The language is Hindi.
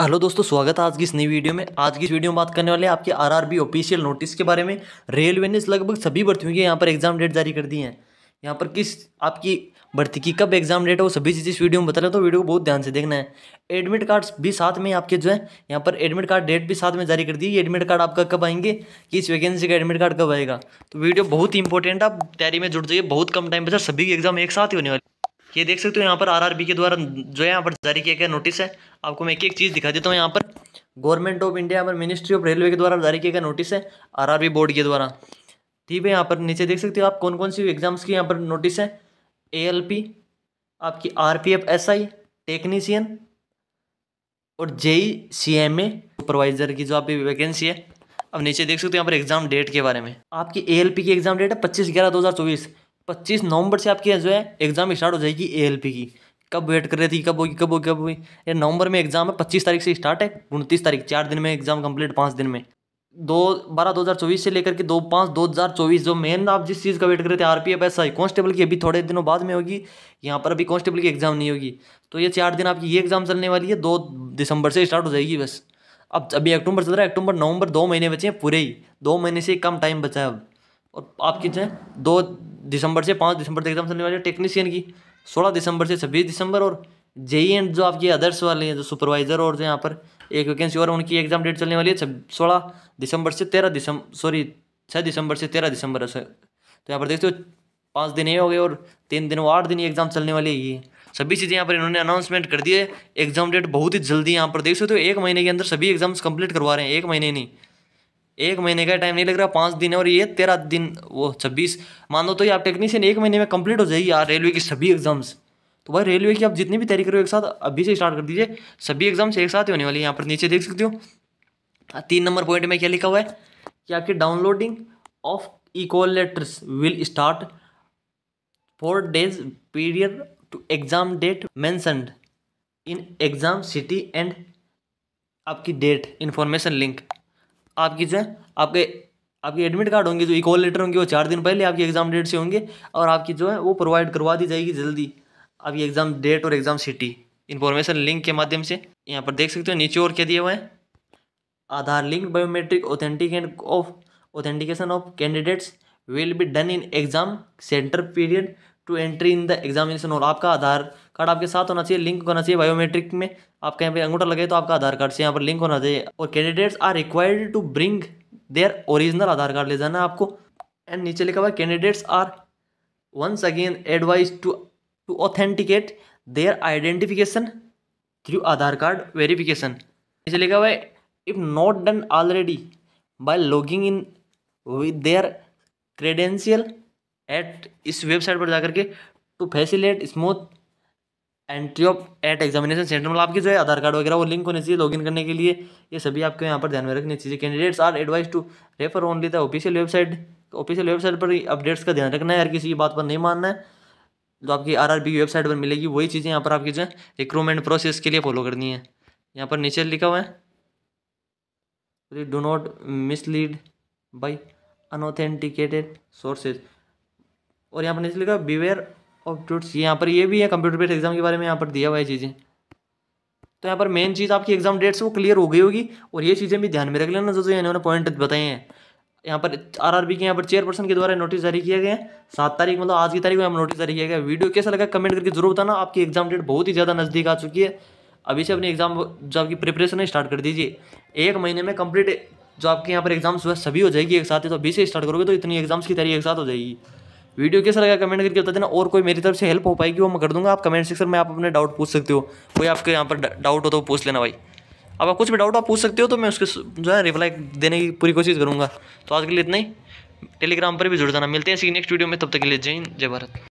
हेलो दोस्तों स्वागत है आज की इस नई वीडियो में आज की इस वीडियो में बात करने वाले हैं आपके आरआरबी ऑफिशियल नोटिस के बारे में रेलवे ने लगभग सभी भर्तियों के यहाँ पर एग्जाम डेट जारी कर दी है यहाँ पर किस आपकी भर्ती की कब एग्जाम डेट है वो सभी चीज़ इस वीडियो में बता रहे तो वीडियो को बहुत ध्यान से देखना है एडमिट कार्ड्स भी साथ में आपके जो है यहाँ पर एडमिट कार्ड डेट भी साथ में जारी कर दी एडमिट कार्ड आपका कब आएंगे किस वैकेंसी का एडमिट कार्ड कब आएगा तो वीडियो बहुत इंपॉर्टेंट आप तैयारी में जुड़ जाइए बहुत कम टाइम बचा सभी एग्जाम एक साथ ही होने वाले ये देख सकते हो यहाँ पर आरआरबी के द्वारा जो है यहाँ पर जारी किया गया नोटिस है आपको मैं एक एक चीज़ दिखा देता हूँ यहाँ पर गवर्नमेंट ऑफ इंडिया पर मिनिस्ट्री ऑफ रेलवे के द्वारा जारी किया गया नोटिस है आरआरबी बोर्ड के द्वारा ठीक है यहाँ पर नीचे देख सकते हो आप कौन कौन सी एग्जाम्स की यहाँ पर नोटिस है ए आपकी R P F S I technician और JE C M A supervisor की जो आपकी वैकेंसी है अब नीचे देख सकते हो यहाँ पर एग्जाम डेट के बारे में आपकी ए की एग्जाम डेट है पच्चीस ग्यारह दो हज़ार चौबीस पच्चीस नवंबर से आपकी जो है एग्ज़ाम स्टार्ट हो जाएगी ए की कब वेट कर रही थी कब होगी कब होगी कब होगी ये नवंबर में एग्ज़ाम है पच्चीस तारीख से स्टार्ट है उनतीस तारीख चार दिन में एग्ज़ाम कंप्लीट पाँच दिन में दो बारह दो हज़ार चौबीस से लेकर के दो पाँच दो हज़ार चौबीस जो मेन आप जिस चीज़ का वेट कर रहे थे R P F S I constable की अभी थोड़े दिनों बाद में होगी यहाँ पर अभी कॉन्स्टेबल की एग्ज़ाम नहीं होगी तो ये चार दिन आपकी ये एग्ज़ाम चलने वाली है दो दिसंबर से स्टार्ट हो जाएगी बस अब अभी अक्टूबर चल रहा है अक्टूबर नवंबर दो महीने बचे हैं पूरे ही दो महीने से कम टाइम बचा है अब और आपकी जो है दो दिसंबर से पाँच दिसंबर तक एग्जाम चलने वाले टेक्नीशियन की सोलह दिसंबर से छब्बीस दिसंबर और जेई एंड जो आपके अदर्स वाले हैं जो सुपरवाइजर और जो यहाँ पर एक वैकेंसी और उनकी एग्जाम डेट चलने वाली है सोलह दिसंबर से तेरह दिसंबर सॉरी छः दिसंबर से तेरह दिसंबर तो यहाँ पर देखते हो पाँच दिन ये हो गए और तीन दिन वो आठ दिन ये एग्जाम चलने वाली है ये सभी चीज़ें यहाँ पर इन्होंने अनाउंसमेंट कर दी है एग्जाम डेट बहुत ही जल्दी यहाँ पर देख सकते हो तो एक महीने के अंदर सभी एग्जाम्स कंप्लीट करवा रहे हैं एक महीने नहीं एक महीने का टाइम नहीं लग रहा पाँच दिन है और ये तेरह दिन वो छब्बीस मान लो तो ये आप टेक्नीशियन एक महीने में कंप्लीट हो जाएगी यार रेलवे की सभी एग्जाम्स तो भाई रेलवे की आप जितनी भी तैयारी करो एक साथ अभी से स्टार्ट कर दीजिए सभी एग्जाम्स एक साथ ही होने वाली है यहाँ पर नीचे देख सकते हो हाँ, तीन नंबर पॉइंट में क्या लिखा हुआ है कि आपकी downloading of equal letters will start four days period to exam date mentioned in exam city and आपकी डेट इन्फॉर्मेशन लिंक आपकी जो है आपके आपके एडमिट कार्ड होंगे जो इकॉल लेटर होंगे वो चार दिन पहले आपकी एग्ज़ाम डेट से होंगे और आपकी जो है वो प्रोवाइड करवा दी जाएगी जल्दी आपकी एग्ज़ाम डेट और एग्ज़ाम सिटी इन्फॉर्मेशन लिंक के माध्यम से यहाँ पर देख सकते हो नीचे और क्या दिया हुआ है Aadhaar link biometric authenticate of authentication of candidates will be done in exam centre period to entry in the examination और आपका आधार कार्ड आपके साथ होना चाहिए लिंक होना चाहिए बायोमेट्रिक में आप यहाँ पे अंगूठा लगे तो आपका आधार कार्ड से यहाँ पर लिंक होना चाहिए और candidates are required to bring their original Aadhaar card ले जाना है आपको एंड नीचे लिखा हुआ candidates are once again advise to to authenticate their identification through Aadhaar card verification नीचे लिखा हुआ if not done already by logging in with their credential at इस वेबसाइट पर जाकर के to facilitate smooth entry of at examination centre मतलब आपकी जो है आधार कार्ड वगैरह वो लिंक होने चाहिए लॉगिन करने के लिए ये सभी आपको यहाँ पर ध्यान में रखनी चाहिए candidates are advise to refer only the official website official website पर अपडेट्स का ध्यान रखना है यार किसी बात पर नहीं मानना है जो आपकी आर आर बी वेबसाइट पर मिलेगी वही चीज़ें यहाँ पर आपकी जो है रिक्रूटमेंट प्रोसेस के लिए फॉलो करनी है यहाँ पर नीचे लिखा हुआ है do not mislead by unauthenticated sources और यहाँ पर नीचे लिखा बीवेयर ऑफ ट्रूट्स यहाँ पर ये भी है कंप्यूटर बेस्ड एग्जाम के बारे में यहाँ पर दिया हुआ है चीज़ें तो यहाँ पर मेन चीज़ आपकी एग्जाम डेट्स वो क्लियर हो गई होगी और ये चीज़ें भी ध्यान में रख लेना जो जो इन्होंने पॉइंट बताए हैं यहाँ पर आरआरबी के यहाँ पर चेयरपर्सन के द्वारा नोटिस जारी किया गया है सात तारीख मतलब आज की तारीख में नोटिस जारी किया गया वीडियो कैसा लगा कमेंट करके जरूर बताना आपकी एग्जाम डेट बहुत ही ज़्यादा नज़दीक आ चुकी है अभी से अपनी एग्जाम जो आपकी प्रिपरेशन है स्टार्ट कर दीजिए एक महीने में कंप्लीट जो आपके यहाँ पर एग्जाम्स सभी हो जाएगी एक साथ ही तो अभी से स्टार्ट करोगे तो इतनी एग्जाम्स की तैयारी एक साथ हो जाएगी वीडियो कैसा लगा कमेंट करके बता देना और कोई मेरी तरफ से हेल्प हो पाएगी वो मैं कर दूंगा आप कमेंट सेक्शन में आप अपने डाउट पूछ सकते हो कोई आपके यहाँ पर डाउट हो तो पूछ लेना भाई अब आप कुछ भी डाउट आप पूछ सकते हो तो मैं उसके जो है रिप्लाई देने की पूरी कोशिश करूँगा तो आज के लिए इतना ही टेलीग्राम पर भी जुड़ जाना मिलते हैं इसी नेक्स्ट वीडियो में तब तक के लिए जय हिंद जय भारत